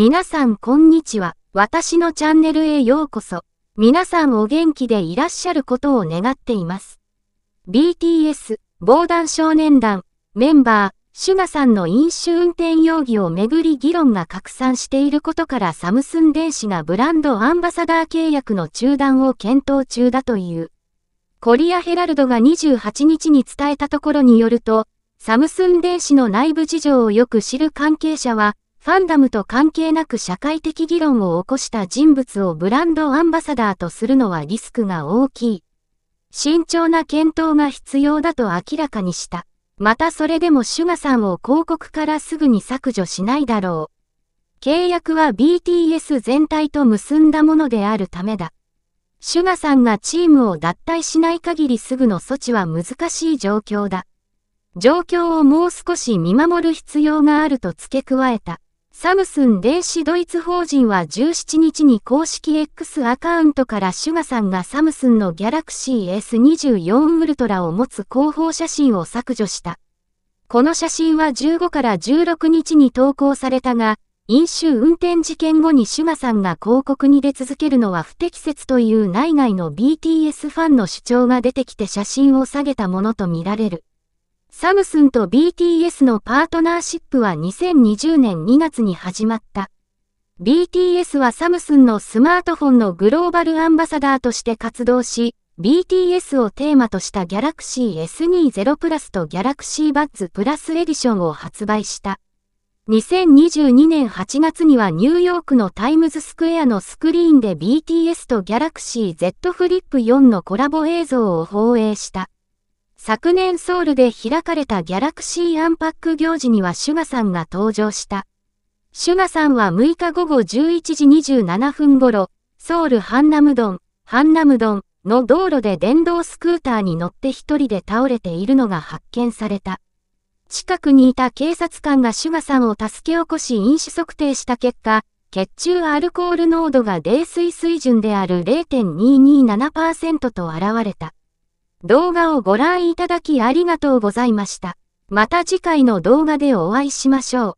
皆さんこんにちは。私のチャンネルへようこそ。皆さんお元気でいらっしゃることを願っています。BTS、防弾少年団、メンバー、シュガさんの飲酒運転容疑をめぐり議論が拡散していることからサムスン電子がブランドアンバサダー契約の中断を検討中だという。コリアヘラルドが28日に伝えたところによると、サムスン電子の内部事情をよく知る関係者は、ファンダムと関係なく社会的議論を起こした人物をブランドアンバサダーとするのはリスクが大きい。慎重な検討が必要だと明らかにした。またそれでもシュガさんを広告からすぐに削除しないだろう。契約は BTS 全体と結んだものであるためだ。シュガさんがチームを脱退しない限りすぐの措置は難しい状況だ。状況をもう少し見守る必要があると付け加えた。サムスン電子ドイツ法人は17日に公式 X アカウントからシュガさんがサムスンのギャラクシー S24 ウルトラを持つ広報写真を削除した。この写真は15から16日に投稿されたが、飲酒運転事件後にシュガさんが広告に出続けるのは不適切という内外の BTS ファンの主張が出てきて写真を下げたものとみられる。サムスンと BTS のパートナーシップは2020年2月に始まった。BTS はサムスンのスマートフォンのグローバルアンバサダーとして活動し、BTS をテーマとした Galaxy S20 プラスと Galaxy Buds プラスエディションを発売した。2022年8月にはニューヨークのタイムズスクエアのスクリーンで BTS と Galaxy Z Flip 4のコラボ映像を放映した。昨年ソウルで開かれたギャラクシーアンパック行事にはシュガさんが登場した。シュガさんは6日午後11時27分頃、ソウルハンナムドン、ハンナムドンの道路で電動スクーターに乗って一人で倒れているのが発見された。近くにいた警察官がシュガさんを助け起こし飲酒測定した結果、血中アルコール濃度が泥水水準である0.227%と現れた。動画をご覧いただきありがとうございました。また次回の動画でお会いしましょう。